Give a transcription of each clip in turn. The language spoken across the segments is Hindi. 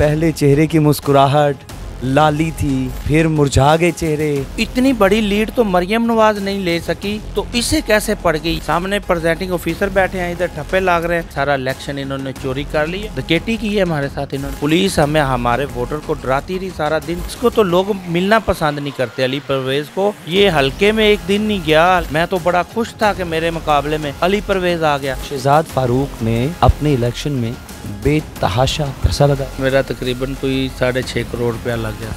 पहले चेहरे की मुस्कुराहट लाली थी फिर मुरझा गए चेहरे इतनी बड़ी लीड तो मरियम नवाज नहीं ले सकी तो इसे कैसे पड़ गई सामने प्रेजेंटिंग ऑफिसर बैठे हैं इधर ठप्पे लाग रहे हैं सारा इलेक्शन इन्होंने चोरी कर ली डकेटी की है हमारे साथ इन्होंने पुलिस हमें हमारे वोटर को डराती रही सारा दिन इसको तो लोग मिलना पसंद नहीं करते अली परवेज को ये हल्के में एक दिन नहीं गया मैं तो बड़ा खुश था की मेरे मुकाबले में अली परवेज आ गया शहजाद फारूक ने अपने इलेक्शन में बेतहाशा पैसा लगा मेरा तकरीबन कोई साढ़े छः करोड़ रुपया लग गया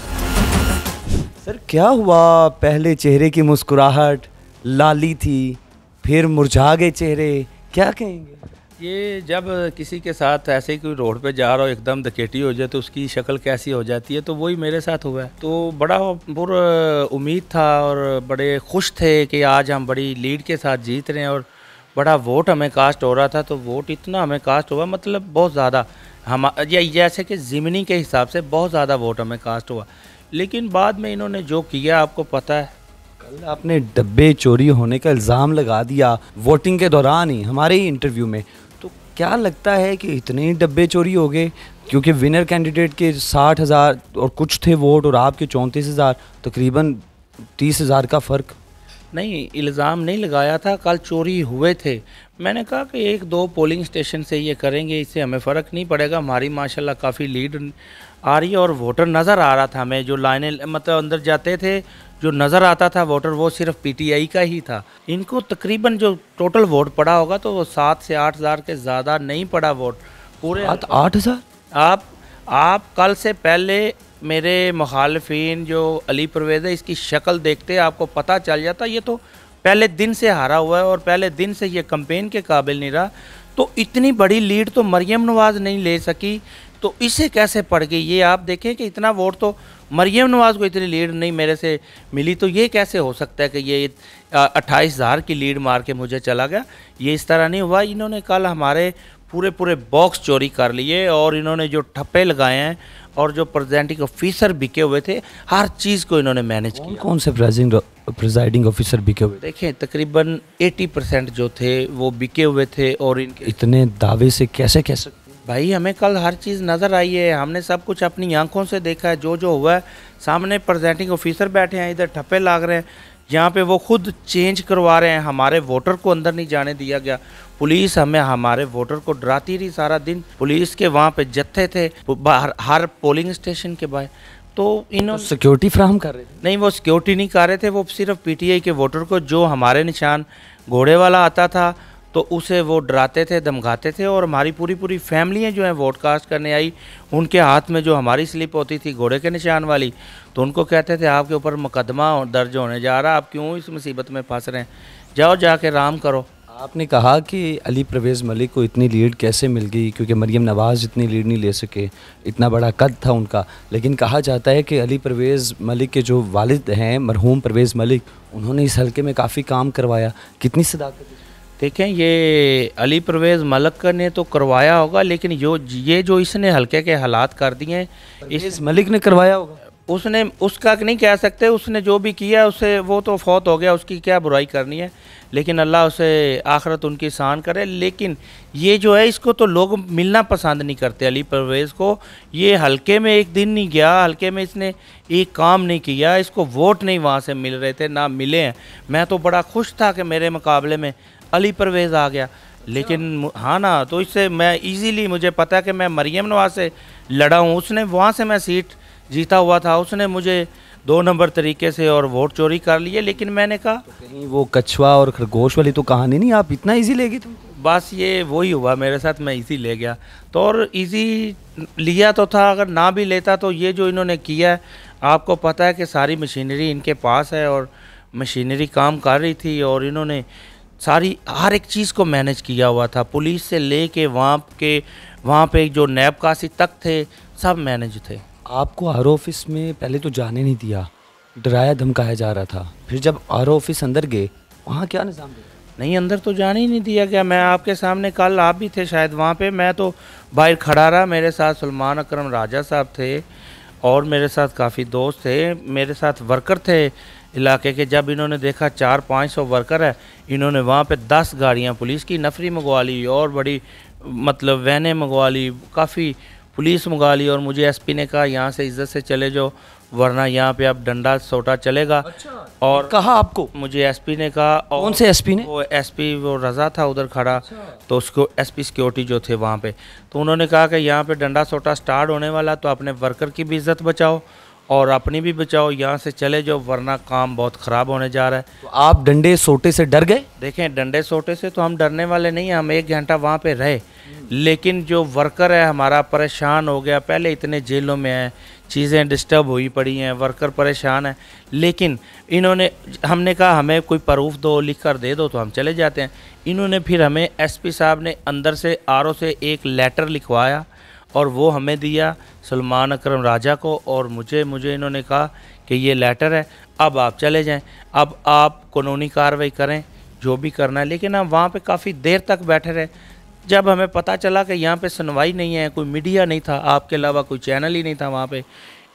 सर क्या हुआ पहले चेहरे की मुस्कुराहट लाली थी फिर मुरझा गए चेहरे क्या कहेंगे ये जब किसी के साथ ऐसे कोई रोड पे जा रहा हो एकदम धकेटी हो जाए तो उसकी शक्ल कैसी हो जाती है तो वही मेरे साथ हुआ है तो बड़ा बुर उम्मीद था और बड़े खुश थे कि आज हम बड़ी लीड के साथ जीत रहे हैं और बड़ा वोट हमें कास्ट हो रहा था तो वोट इतना हमें कास्ट हुआ मतलब बहुत ज़्यादा हम या जैसे कि ज़िमनी के हिसाब से बहुत ज़्यादा वोट हमें कास्ट हुआ लेकिन बाद में इन्होंने जो किया आपको पता है कल आपने डब्बे चोरी होने का इल्ज़ाम लगा दिया वोटिंग के दौरान ही हमारे ही इंटरव्यू में तो क्या लगता है कि इतने डब्बे चोरी हो गए क्योंकि विनर कैंडिडेट के साठ हज़ार और कुछ थे वोट और आपके चौंतीस हज़ार तकरीबन तीस हज़ार का फ़र्क नहीं इल्ज़ाम नहीं लगाया था कल चोरी हुए थे मैंने कहा कि एक दो पोलिंग स्टेशन से ये करेंगे इससे हमें फ़र्क नहीं पड़ेगा हमारी माशाल्लाह काफ़ी लीड आ रही है और वोटर नज़र आ रहा था हमें जो लाइने मतलब अंदर जाते थे जो नज़र आता था वोटर वो सिर्फ पीटीआई का ही था इनको तकरीबन जो टोटल वोट पड़ा होगा तो वो सात से आठ हज़ार के ज़्यादा नहीं पड़ा वोट पूरे आठ हज़ार आप आप कल से पहले मेरे मुखालफन जो अली परवेज़ है इसकी शक्ल देखते आपको पता चल जाता ये तो पहले दिन से हारा हुआ है और पहले दिन से ये कंपेन के काबिल नहीं रहा तो इतनी बड़ी लीड तो मरियम नवाज़ नहीं ले सकी तो इसे कैसे पड़ गई ये आप देखें कि इतना वोट तो मरियम नवाज़ को इतनी लीड नहीं मेरे से मिली तो ये कैसे हो सकता है कि ये अट्ठाईस हज़ार की लीड मार के मुझे चला गया ये इस तरह नहीं हुआ इन्होंने कल हमारे पूरे पूरे बॉक्स चोरी कर लिए और इन्होंने जो ठप्पे लगाए हैं और जो प्रेजेंटिंग ऑफिसर बिके हुए थे हर चीज़ को इन्होंने मैनेज किया कौन से प्रेजाइडिंग ऑफिसर बिके हुए देखें तकरीबन 80 परसेंट जो थे वो बिके हुए थे और इनके इतने दावे से कैसे कह सकते भाई हमें कल हर चीज़ नज़र आई है हमने सब कुछ अपनी आंखों से देखा है जो जो हुआ है सामने प्रेजेंटिंग ऑफिसर बैठे हैं इधर ठप्पे लाग रहे हैं यहाँ पे वो खुद चेंज करवा रहे हैं हमारे वोटर को अंदर नहीं जाने दिया गया पुलिस हमें हमारे वोटर को डराती रही सारा दिन पुलिस के वहाँ पे जत्थे थे बाहर हर पोलिंग स्टेशन के बाहर तो इन तो सिक्योरिटी फ्राहम कर रहे थे नहीं वो सिक्योरिटी नहीं कर रहे थे वो सिर्फ पीटीआई के वोटर को जो हमारे निशान घोड़े वाला आता था तो उसे वो डराते थे धमकाते थे और हमारी पूरी पूरी फैमिलियाँ जो हैं वोट कास्ट करने आई उनके हाथ में जो हमारी स्लिप होती थी घोड़े के निशान वाली तो उनको कहते थे आपके ऊपर मुकदमा दर्ज होने जा रहा आप क्यों इस मुसीबत में फंस रहे हैं जाओ जाके आराम करो आपने कहा कि अली परवेज़ मलिक को इतनी लीड कैसे मिल गई क्योंकि मरियम नवाज़ इतनी लीड नहीं ले सके इतना बड़ा कद था उनका लेकिन कहा जाता है कि अली परवेज़ मलिक के जो वालिद हैं मरहूम परवेज़ मलिक उन्होंने इस हलके में काफ़ी काम करवाया कितनी सदाकत देखें ये अली परवेज़ मलक ने तो करवाया होगा लेकिन जो ये जो इसने हल्के के हालात कर दिए इस मलिक ने करवाया होगा उसने उसका नहीं कह सकते उसने जो भी किया उसे वो तो फौत हो गया उसकी क्या बुराई करनी है लेकिन अल्लाह उसे आखरत उनकी शान करे लेकिन ये जो है इसको तो लोग मिलना पसंद नहीं करते अली परवेज़ को ये हल्के में एक दिन नहीं गया हल्के में इसने एक काम नहीं किया इसको वोट नहीं वहाँ से मिल रहे थे ना मिले हैं मैं तो बड़ा खुश था कि मेरे मुकाबले में अली परवेज़ आ गया लेकिन अच्छा। हाँ ना तो इससे मैं इजीली मुझे पता है कि मैं मरियम नवाज से लड़ा हूँ उसने वहाँ से मैं सीट जीता हुआ था उसने मुझे दो नंबर तरीके से और वोट चोरी कर लिए लेकिन मैंने कहा तो वो कछुआ और खरगोश वाली तो कहानी नहीं आप इतना ईजी ले गई तुम बस ये वही हुआ मेरे साथ मैं इजी ले गया तो और इजी लिया तो था अगर ना भी लेता तो ये जो इन्होंने किया है आपको पता है कि सारी मशीनरी इनके पास है और मशीनरी काम कर रही थी और इन्होंने सारी हर एक चीज़ को मैनेज किया हुआ था पुलिस से ले के वहाँ के वहाँ पे जो नैबकासी तक थे सब मैनेज थे आपको आर ऑफिस में पहले तो जाने नहीं दिया डराया धमकाया जा रहा था फिर जब आर ऑफिस अंदर गए वहाँ क्या निज़ाम नहीं अंदर तो जाने ही नहीं दिया गया मैं आपके सामने कल आप भी थे शायद वहाँ पे मैं तो बाहर खड़ा रहा मेरे साथ सलमान अकरम राजा साहब थे और मेरे साथ काफ़ी दोस्त थे मेरे साथ वर्कर थे इलाके के जब इन्होंने देखा चार पाँच सौ वर्कर है इन्होंने वहाँ पे दस गाड़ियाँ पुलिस की नफरी मंगवा ली और बड़ी मतलब वैने मंगवा ली काफ़ी पुलिस मंगा ली और मुझे एसपी ने कहा यहाँ से इज़्ज़त से चले जाओ वरना यहाँ पे आप डंडा सोटा चलेगा अच्छा, और कहा आपको मुझे एसपी ने कहा और कौन से एसपी ने वो एसपी वो रजा था उधर खड़ा अच्छा। तो उसको एसपी सिक्योरिटी जो थे वहाँ पे तो उन्होंने कहा कि यहाँ पे डंडा सोटा स्टार्ट होने वाला तो अपने वर्कर की भी इज्जत बचाओ और अपनी भी बचाओ यहाँ से चले जाओ वरना काम बहुत ख़राब होने जा रहा है तो आप डंडे सोटे से डर गए देखें डंडे सोटे से तो हम डरने वाले नहीं हैं हम एक घंटा वहाँ पे रहे लेकिन जो वर्कर है हमारा परेशान हो गया पहले इतने जेलों में है चीज़ें डिस्टर्ब हुई पड़ी हैं वर्कर परेशान हैं लेकिन इन्होंने हमने कहा हमें कोई प्रूफ दो लिख कर दे दो तो हम चले जाते हैं इन्होंने फिर हमें एसपी साहब ने अंदर से आर से एक लेटर लिखवाया और वो हमें दिया सलमान अकरम राजा को और मुझे मुझे इन्होंने कहा कि ये लेटर है अब आप चले जाएँ अब आप कानूनी कार्रवाई करें जो भी करना है लेकिन हम वहाँ पर काफ़ी देर तक बैठे रहे जब हमें पता चला कि यहाँ पे सुनवाई नहीं है कोई मीडिया नहीं था आपके अलावा कोई चैनल ही नहीं था वहाँ पे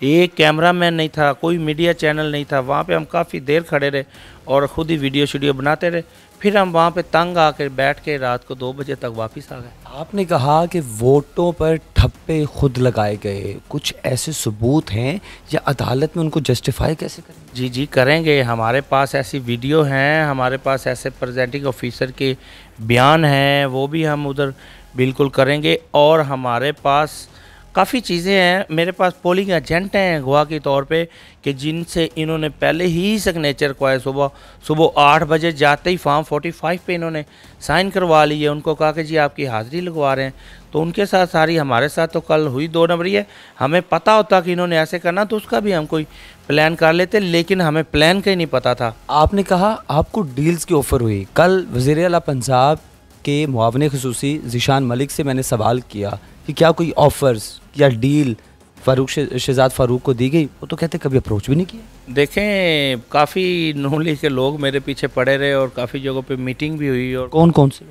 एक कैमरा मैन नहीं था कोई मीडिया चैनल नहीं था वहाँ पे हम काफ़ी देर खड़े रहे और ख़ुद ही वीडियो शीडियो बनाते रहे फिर हम वहाँ पे तंग आकर बैठ के रात को दो बजे तक वापस आ गए आपने कहा कि वोटों पर ठप्पे खुद लगाए गए कुछ ऐसे सबूत हैं या अदालत में उनको जस्टिफाई कैसे करें जी जी करेंगे हमारे पास ऐसी वीडियो हैं हमारे पास ऐसे प्रजेंटिंग ऑफिसर के बयान हैं वो भी हम उधर बिल्कुल करेंगे और हमारे पास काफ़ी चीज़ें हैं मेरे पास पोलिंग एजेंट हैं गोवा के तौर पे कि जिनसे इन्होंने पहले ही सिग्नेचर को है सुबह सुबह आठ बजे जाते ही फॉर्म 45 पे इन्होंने साइन करवा ली है उनको कहा कि जी आपकी हाज़िरी लगवा रहे हैं तो उनके साथ सारी हमारे साथ तो कल हुई दो नंबरी है हमें पता होता कि इन्होंने ऐसे करना तो उसका भी हम कोई प्लान कर लेते लेकिन हमें प्लान का ही नहीं पता था आपने कहा आपको डील्स की ऑफ़र हुई कल वजीर अला पंजाब के मुआवन खसूसी जीशान मलिक से मैंने सवाल किया कि क्या कोई ऑफ़र्स या डील फारूक शहजाद फारूक को दी गई वो तो कहते कभी अप्रोच भी नहीं किया देखें काफ़ी नोली के लोग मेरे पीछे पड़े रहे और काफ़ी जगहों पे मीटिंग भी हुई और कौन कौन से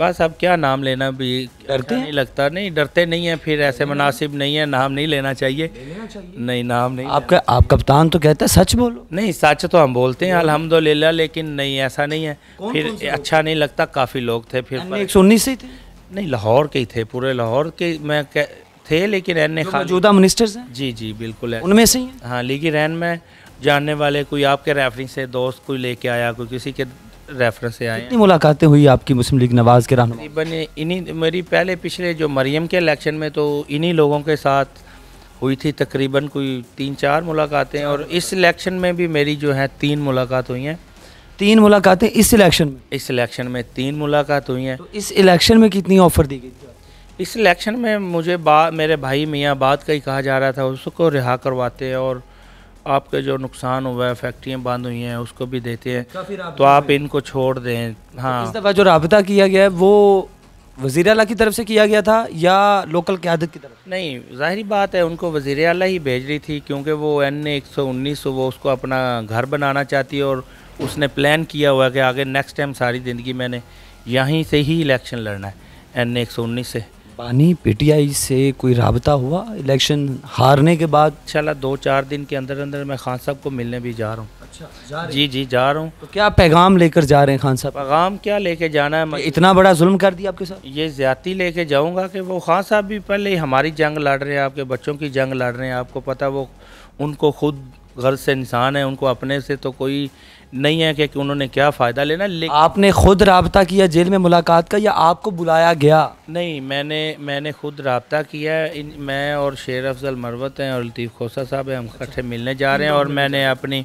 बस अब क्या नाम लेना भी डरते नहीं लगता नहीं डरते नहीं है फिर ऐसे मुनासिब नहीं है नाम नहीं लेना चाहिए नहीं नाम नहीं आपका आप कप्तान तो कहते हैं सच बोलो नहीं सच तो हम बोलते हैं अल्हम्दुलिल्लाह लेकिन नहीं ऐसा नहीं है फिर अच्छा नहीं लगता काफ़ी लोग थे फिर एक सौ उन्नीस ही थे नहीं लाहौर के ही थे पूरे लाहौर के मैं थे लेकिन रैन मौजूदा मिनिस्टर्स हैं जी जी बिल्कुल है उनमें से ही हाँ लेकिन रैन में जानने वाले कोई आपके रेफरिंग से दोस्त कोई लेके आया कोई किसी के रेफर से आए कितनी मुलाकातें हुई आपकी मुस्लिम लीग नवाज के रहन तकरीबन इन्हीं मेरी पहले पिछले जो मरियम के इलेक्शन में तो इन्हीं लोगों के साथ हुई थी तकरीबन कोई तीन चार मुलाकातें और इस इलेक्शन में भी मेरी जो है तीन मुलाकात हुई हैं तीन मुलाकातें इस इलेक्शन में इस इलेक्शन में तीन मुलाकात हुई हैं तो इस इलेक्शन में कितनी ऑफ़र दी गई इस इलेक्शन में मुझे बा मेरे भाई मियाँ बात का ही कहा जा रहा था उसको रिहा करवाते और आपका जो नुकसान हुआ है फैक्ट्रियाँ बंद हुई हैं उसको भी देते हैं तो, तो आप इनको छोड़ दें हाँ इस दफ़ा जो रबता किया गया है वो वज़ी अला की तरफ से किया गया था या लोकल क्यादत की तरफ नहीं जाहरी बात है उनको वजी अला ही भेज रही थी क्योंकि वो एन ए एक सौ उन्नीस वो उसको अपना घर बनाना चाहती है और उसने प्लान किया हुआ है कि आगे नेक्स्ट टाइम सारी ज़िंदगी मैंने यहीं से ही इलेक्शन लड़ना है एन ए एक सौ उन्नीस से बानी पीटीआई से कोई रबता हुआ इलेक्शन हारने के बाद इंशाल्लाह दो चार दिन के अंदर अंदर मैं खान साहब को मिलने भी जा रहा हूँ अच्छा जी जी जा रहा हूँ तो क्या पैगाम लेकर जा रहे हैं खान साहब पैगाम क्या लेके जाना है इतना बड़ा जुल्म कर दिया आपके साथ ये ज्यादा लेके जाऊँगा कि वो खान साहब भी पहले हमारी जंग लड़ रहे हैं आपके बच्चों की जंग लड़ रहे हैं आपको पता वो उनको खुद गर्ज से इंसान है उनको अपने से तो कोई नहीं है कि उन्होंने क्या फ़ायदा लेना ले आपने खुद रबता किया जेल में मुलाकात का या आपको बुलाया गया नहीं मैंने मैंने खुद रबता किया इन मैं और शेर अफजल मरवत हैं और लतीफ़ खोसा साहब हैं हम अच्छा। इकट्ठे मिलने जा रहे हैं और मैंने अपनी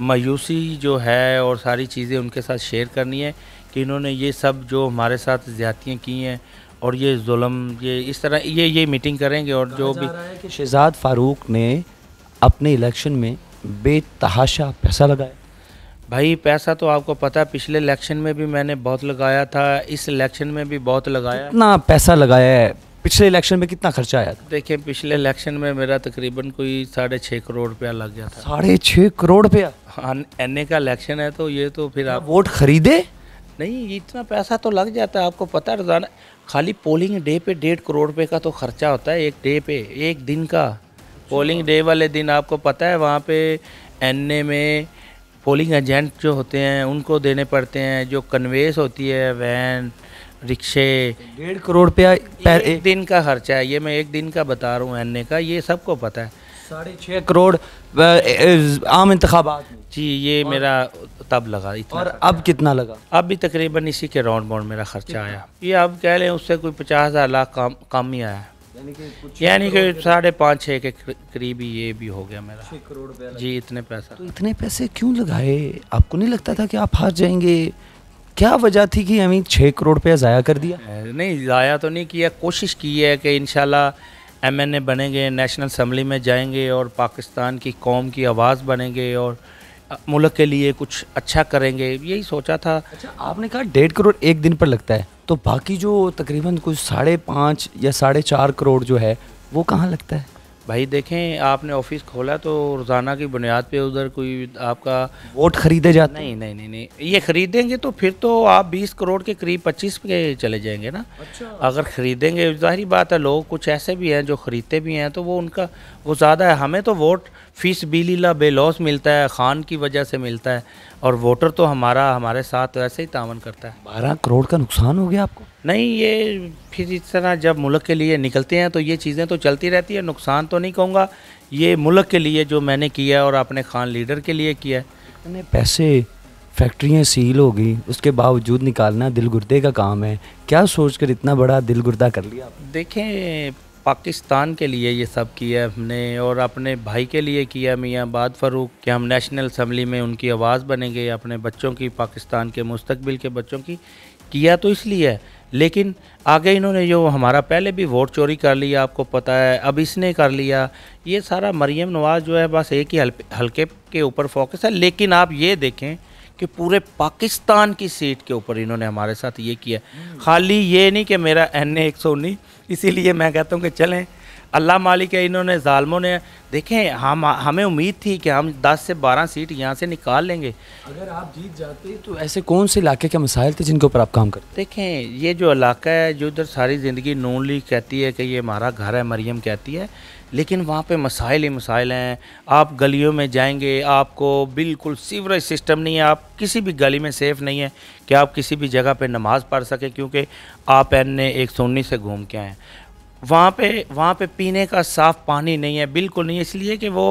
मायूसी जो है और सारी चीज़ें उनके साथ शेयर करनी है कि इन्होंने ये सब जो हमारे साथ ज़्यादतियाँ की हैं और ये म ये इस तरह ये ये मीटिंग करेंगे और जो भी शहजाद फारूक ने अपने इलेक्शन में बेतहाशा पैसा लगाया भाई पैसा तो आपको पता है पिछले इलेक्शन में भी मैंने बहुत लगाया था इस इलेक्शन में भी बहुत लगाया कितना पैसा लगाया है पिछले इलेक्शन में कितना खर्चा आया था देखिए पिछले इलेक्शन में मेरा तकरीबन कोई साढ़े छः करोड़ रुपया लग गया था साढ़े छः करोड़ रुपया हाँ एन का इलेक्शन है तो ये तो फिर आप वोट खरीदे नहीं इतना पैसा तो लग जाता है आपको पता है रोजाना खाली पोलिंग डे पे डेढ़ करोड़ रुपये का तो खर्चा होता है एक डे पे एक दिन का पोलिंग डे वाले दिन आपको पता है वहाँ पे एन में पोलिंग एजेंट जो होते हैं उनको देने पड़ते हैं जो कन्वेस होती है वैन रिक्शे डेढ़ करोड़ रुपया एक दिन का खर्चा है ये मैं एक दिन का बता रहा हूँ एन का ये सबको पता है साढ़े छः करोड़ आम इंतबात जी ये मेरा तब लगा इतना और अब कितना लगा अब भी तकरीबन इसी के राउंड बाउंड मेरा खर्चा आया ये अब कह लें उससे कोई पचास हज़ार लाख काम कम ही आया यानी कि साढ़े पाँच छः के करीब ये भी हो गया मेरा करोड़ जी इतने पैसा तो इतने पैसे क्यों लगाए आपको नहीं लगता था कि आप हार जाएंगे क्या वजह थी कि हमें छः करोड़ रुपया ज़ाया कर दिया नहीं ज़ाया तो नहीं किया कोशिश की है कि इन एम एन ए बनेंगे नेशनल असम्बली में जाएंगे और पाकिस्तान की कौम की आवाज़ बनेंगे और मुल्क के लिए कुछ अच्छा करेंगे यही सोचा था अच्छा आपने कहा डेढ़ करोड़ एक दिन पर लगता है तो बाकी जो तकरीबन कुछ साढ़े पाँच या साढ़े चार करोड़ जो है वो कहाँ लगता है भाई देखें आपने ऑफिस खोला तो रोज़ाना की बुनियाद पे उधर कोई आपका वोट खरीदे जाते नहीं नहीं नहीं नहीं ये खरीदेंगे तो फिर तो आप 20 करोड़ के करीब 25 के चले जाएंगे ना अच्छा अगर खरीदेंगे जाहिर बात है लोग कुछ ऐसे भी हैं जो ख़रीदते भी हैं तो वो उनका वो ज़्यादा है हमें तो वोट फीस बीलीला बेलॉस मिलता है खान की वजह से मिलता है और वोटर तो हमारा हमारे साथ ऐसे ही तावन करता है बारह करोड़ का नुकसान हो गया आपको नहीं ये फिर इस तरह जब मुल्क के लिए निकलते हैं तो ये चीज़ें तो चलती रहती है नुकसान तो नहीं कहूँगा ये मुल्क के लिए जो मैंने किया है और अपने खान लीडर के लिए किया है इतने पैसे फैक्ट्रियाँ सील हो गई उसके बावजूद निकालना दिल गुर्दे का काम है क्या सोच कर इतना बड़ा दिल गुर्दा कर लिया देखें पाकिस्तान के लिए ये सब किया हमने और अपने भाई के लिए किया मियाँ बाद फ़रूक कि हम नेशनल असम्बली में उनकी आवाज़ बनेंगे अपने बच्चों की पाकिस्तान के मुस्तबिल के बच्चों की किया तो इसलिए है लेकिन आगे इन्होंने जो हमारा पहले भी वोट चोरी कर लिया आपको पता है अब इसने कर लिया ये सारा मरीम नवाज़ जो है बस एक ही हल्के के ऊपर फोकस है लेकिन आप ये देखें कि पूरे पाकिस्तान की सीट के ऊपर इन्होंने हमारे साथ ये किया हम्म। खाली ये नहीं कि मेरा एन ए इसीलिए मैं कहता हूँ कि चलें अल्लाह मालिक है इन्होंने ालमों ने देखें हम हमें उम्मीद थी कि हम 10 से 12 सीट यहाँ से निकाल लेंगे अगर आप जीत जाते तो ऐसे कौन से इलाके के मसाइल थे जिनके ऊपर आप काम करते देखें ये जो इलाका है जो इधर सारी ज़िंदगी नून लीग कहती है कि ये हमारा घर है मरियम कहती है लेकिन वहाँ पे मसाइल ही मसाइल हैं आप गलियों में जाएंगे आपको बिल्कुल सीवरेज सिस्टम नहीं है आप किसी भी गली में सेफ़ नहीं है कि आप किसी भी जगह पे नमाज़ पढ़ सकें क्योंकि आप एन ने एक सोनी से घूम के आएँ वहाँ पे वहाँ पे पीने का साफ़ पानी नहीं है बिल्कुल नहीं इसलिए कि वो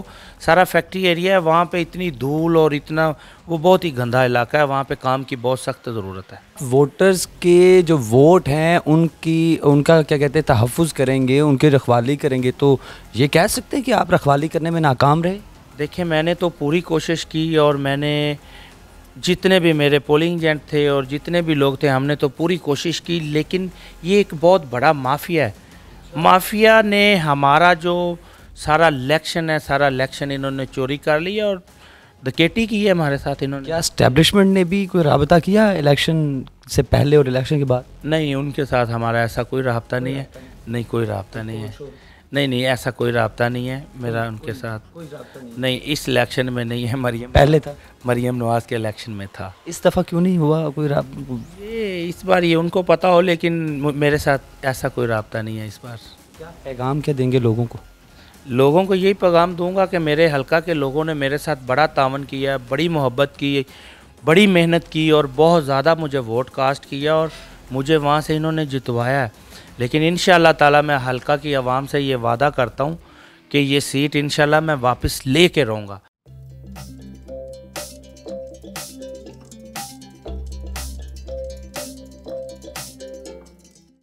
सारा फैक्ट्री एरिया है वहाँ पे इतनी धूल और इतना वो बहुत ही गंदा इलाका है वहाँ पे काम की बहुत सख्त ज़रूरत है वोटर्स के जो वोट हैं उनकी उनका क्या कहते हैं तहफ़ करेंगे उनकी रखवाली करेंगे तो ये कह सकते हैं कि आप रखवाली करने में नाकाम रहे देखिए मैंने तो पूरी कोशिश की और मैंने जितने भी मेरे पोलिंग एजेंट थे और जितने भी लोग थे हमने तो पूरी कोशिश की लेकिन ये एक बहुत बड़ा माफिया है माफिया ने हमारा जो सारा इलेक्शन है सारा इलेक्शन इन्होंने चोरी कर लिया और दकेटी की है हमारे साथ इन्होंने क्या स्टैब्लिशमेंट ने भी कोई रबता किया इलेक्शन से पहले और इलेक्शन के बाद नहीं उनके साथ हमारा ऐसा कोई रबता नहीं है नहीं कोई रबता नहीं है नहीं नहीं ऐसा कोई रबता नहीं है मेरा उनके साथ कोई नहीं, नहीं इस इलेक्शन में नहीं है मरियम पहले था मरियम नवाज़ के इलेक्शन में था इस दफ़ा क्यों नहीं हुआ कोई ये इस बार ये उनको पता हो लेकिन मेरे साथ ऐसा कोई रबता नहीं है इस बार क्या पैगाम क्या देंगे लोगों को लोगों को यही पैगाम दूंगा कि मेरे हलका के लोगों ने मेरे साथ बड़ा तावन किया बड़ी मोहब्बत की बड़ी मेहनत की और बहुत ज़्यादा मुझे वोट कास्ट किया और मुझे वहाँ से इन्होंने जितवाया लेकिन इन ताला मैं हल्का की आवाम से ये वादा करता हूँ कि ये सीट इन मैं वापस ले कर रहूँगा